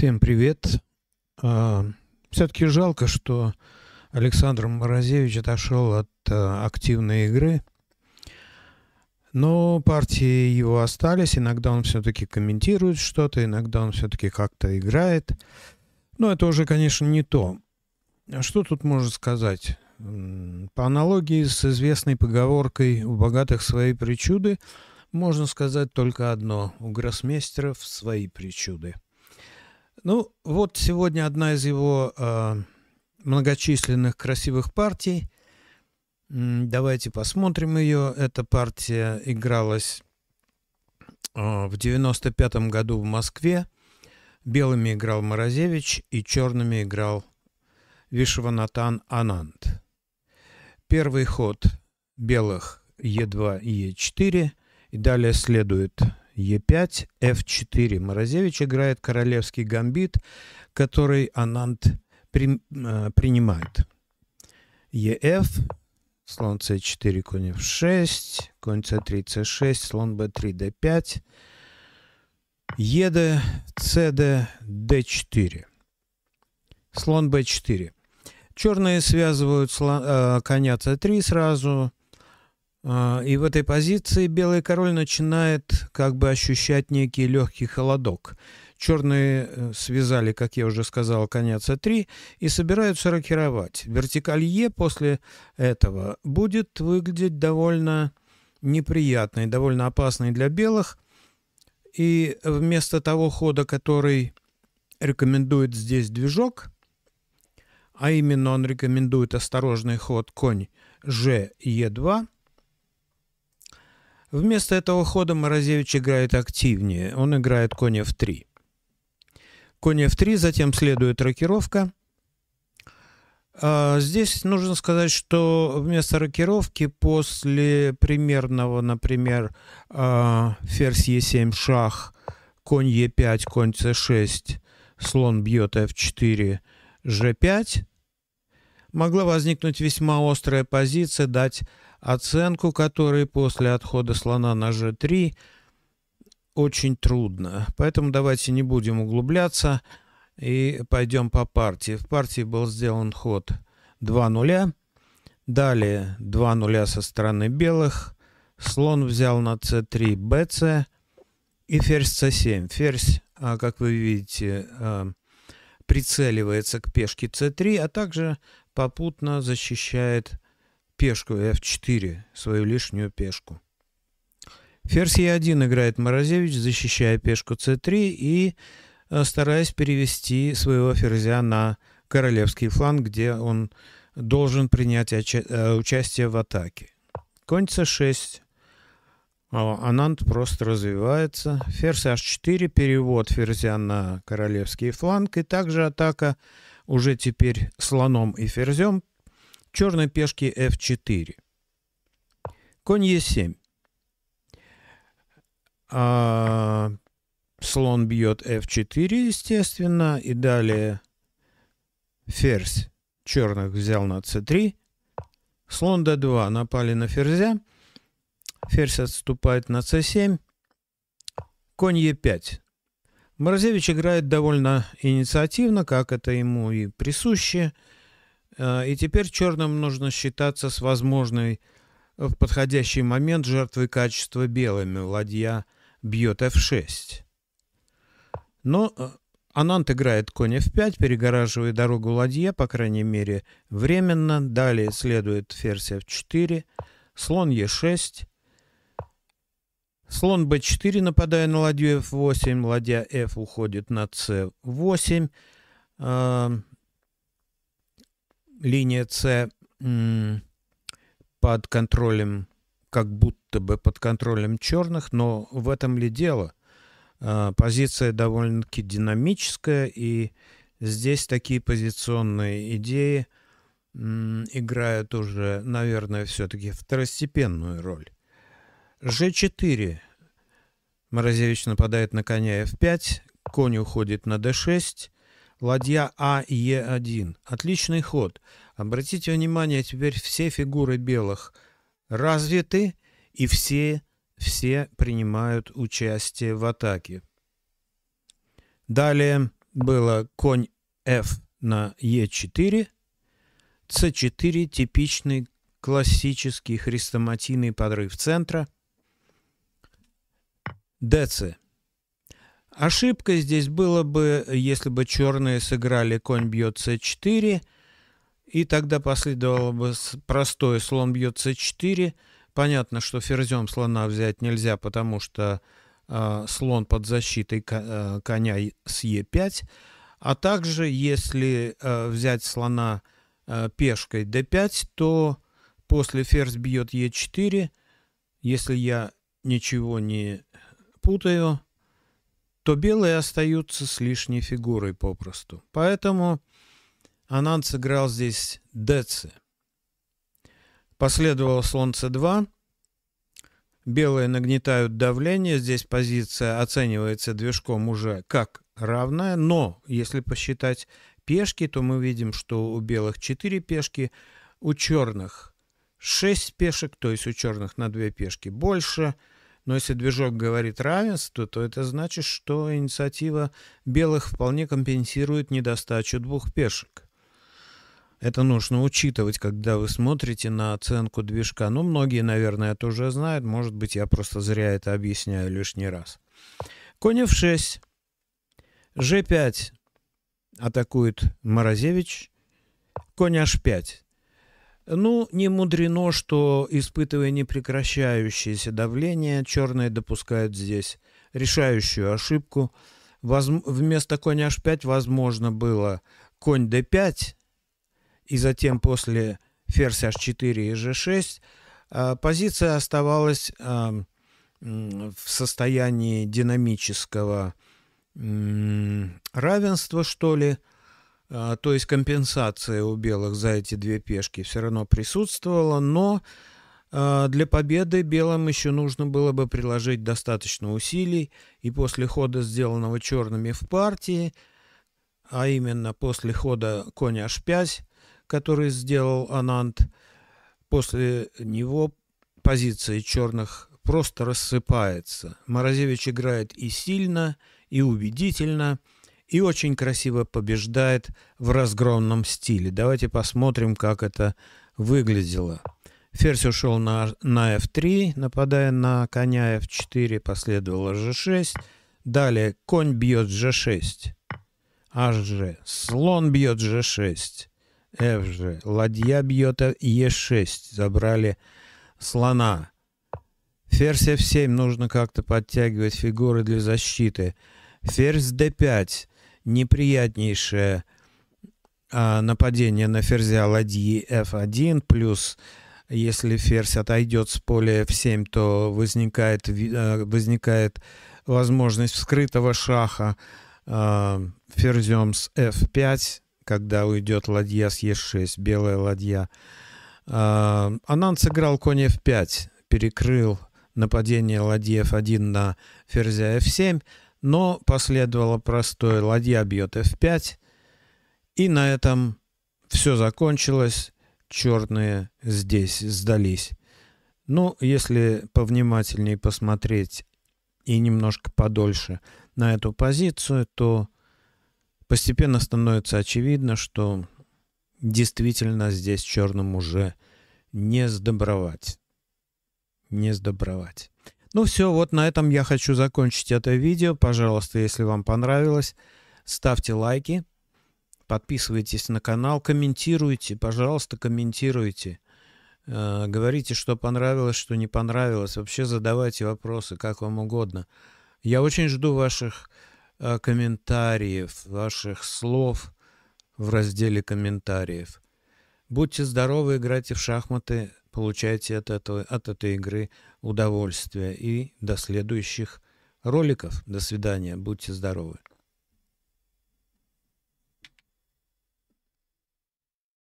Всем привет. А, все-таки жалко, что Александр Морозевич отошел от э, активной игры, но партии его остались. Иногда он все-таки комментирует что-то, иногда он все-таки как-то играет. Но это уже, конечно, не то. Что тут можно сказать? По аналогии с известной поговоркой «У богатых свои причуды» можно сказать только одно – у гроссмейстеров свои причуды – ну, вот сегодня одна из его э, многочисленных красивых партий. Давайте посмотрим ее. Эта партия игралась э, в 95 году в Москве. Белыми играл Морозевич и черными играл Вишванатан Ананд. Первый ход белых Е2 и Е4, и далее следует Е5, ф 4 Морозевич играет королевский гамбит, который Анант при, э, принимает. ЕФ, слон с 4 конь f6, конь с 3 с 6 слон б 3 д 5 ед, cd, д 4 слон б 4 Черные связывают слон, э, коня с 3 сразу, а, и в этой позиции белый король начинает как бы ощущать некий легкий холодок. Черные э, связали, как я уже сказал, конец А3 и собираются рокировать. Вертикалье после этого будет выглядеть довольно неприятной, довольно опасной для белых. И вместо того хода, который рекомендует здесь движок, а именно он рекомендует осторожный ход конь G, Е2, Вместо этого хода Морозевич играет активнее. Он играет конь f3. Конь f3, затем следует рокировка. А, здесь нужно сказать, что вместо рокировки после примерного, например, а, ферзь e7, шах, конь e5, конь c6, слон бьет f4, g5, могла возникнуть весьма острая позиция, дать оценку которой после отхода слона на g3 очень трудно. Поэтому давайте не будем углубляться и пойдем по партии. В партии был сделан ход 2 0 далее 2 0 со стороны белых, слон взял на c3 bc и ферзь c7. Ферзь, а, как вы видите, а, прицеливается к пешке c3, а также попутно защищает пешку f4, свою лишнюю пешку. Ферзь e1 играет Морозевич, защищая пешку c3 и э, стараясь перевести своего ферзя на королевский фланг, где он должен принять э, участие в атаке. Конь c6. Анант просто развивается. Ферзь h4, перевод ферзя на королевский фланг. И также атака уже теперь слоном и ферзем черной пешки f4. Конь e7. А, слон бьет f4, естественно, и далее ферзь черных взял на c3. Слон d2 напали на ферзя. Ферзь отступает на c7. Конь e5. Морозевич играет довольно инициативно, как это ему и присуще. Э, и теперь черным нужно считаться с возможной э, в подходящий момент жертвой качества белыми. Ладья бьет f6. Но э, Анант играет конь f5, перегораживая дорогу ладье, по крайней мере, временно. Далее следует ферзь f4, слон e6, слон b4, нападая на ладью f8, ладья f уходит на c8 линия С под контролем, как будто бы под контролем черных, но в этом ли дело? А, позиция довольно-таки динамическая, и здесь такие позиционные идеи играют уже, наверное, все-таки второстепенную роль. G4. Морозевич нападает на коня F5, конь уходит на D6, Ладья А Е1. Отличный ход. Обратите внимание, теперь все фигуры белых развиты, и все, все принимают участие в атаке. Далее было конь F на Е4. С4 – типичный классический хрестоматийный подрыв центра. ДЦ ошибка здесь было бы, если бы черные сыграли конь бьет c4, и тогда последовало бы простой слон бьет c4. Понятно, что ферзем слона взять нельзя, потому что э, слон под защитой а, коня с e5. А также, если э, взять слона э, пешкой d5, то после ферзь бьет e4, если я ничего не путаю, то белые остаются с лишней фигурой попросту. Поэтому Анан сыграл здесь дц, Последовало Солнце 2. Белые нагнетают давление. Здесь позиция оценивается движком уже как равная. Но если посчитать пешки, то мы видим, что у белых 4 пешки, у черных 6 пешек, то есть у черных на 2 пешки больше – но если движок говорит равенство, то это значит, что инициатива белых вполне компенсирует недостачу двух пешек. Это нужно учитывать, когда вы смотрите на оценку движка. Ну, многие, наверное, это уже знают. Может быть, я просто зря это объясняю лишний раз. Конь f6. g5 атакует Морозевич. Конь h5 ну, не мудрено, что, испытывая непрекращающееся давление, черные допускают здесь решающую ошибку. Воз... Вместо коня h5 возможно было конь d5, и затем после ферзь h4 и g6 а позиция оставалась в состоянии динамического равенства, что ли – а, то есть компенсация у белых за эти две пешки все равно присутствовала, но а, для победы белым еще нужно было бы приложить достаточно усилий, и после хода, сделанного черными в партии, а именно после хода коня h5, который сделал Анант, после него позиции черных просто рассыпается. Морозевич играет и сильно, и убедительно – и очень красиво побеждает в разгромном стиле. Давайте посмотрим, как это выглядело. Ферзь ушел на, на f3, нападая на коня f4, последовало g6. Далее конь бьет g6, hg, слон бьет g6, fg, ладья бьет e6, забрали слона. Ферзь f7 нужно как-то подтягивать фигуры для защиты. Ферзь d5 неприятнейшее а, нападение на ферзя ладьи f1, плюс если ферзь отойдет с поля f7, то возникает, а, возникает возможность вскрытого шаха а, ферзем с f5, когда уйдет ладья с e6, белая ладья. А, Анан сыграл конь f5, перекрыл нападение ладьи f1 на ферзя f7, но последовало простое «ладья бьет f5», и на этом все закончилось, черные здесь сдались. Ну, если повнимательнее посмотреть и немножко подольше на эту позицию, то постепенно становится очевидно, что действительно здесь черным уже не сдобровать. Не сдобровать. Ну все, вот на этом я хочу закончить это видео. Пожалуйста, если вам понравилось, ставьте лайки, подписывайтесь на канал, комментируйте, пожалуйста, комментируйте. Э, говорите, что понравилось, что не понравилось. Вообще задавайте вопросы, как вам угодно. Я очень жду ваших э, комментариев, ваших слов в разделе комментариев. Будьте здоровы, играйте в шахматы получайте от, этого, от этой игры удовольствие. И до следующих роликов. До свидания. Будьте здоровы.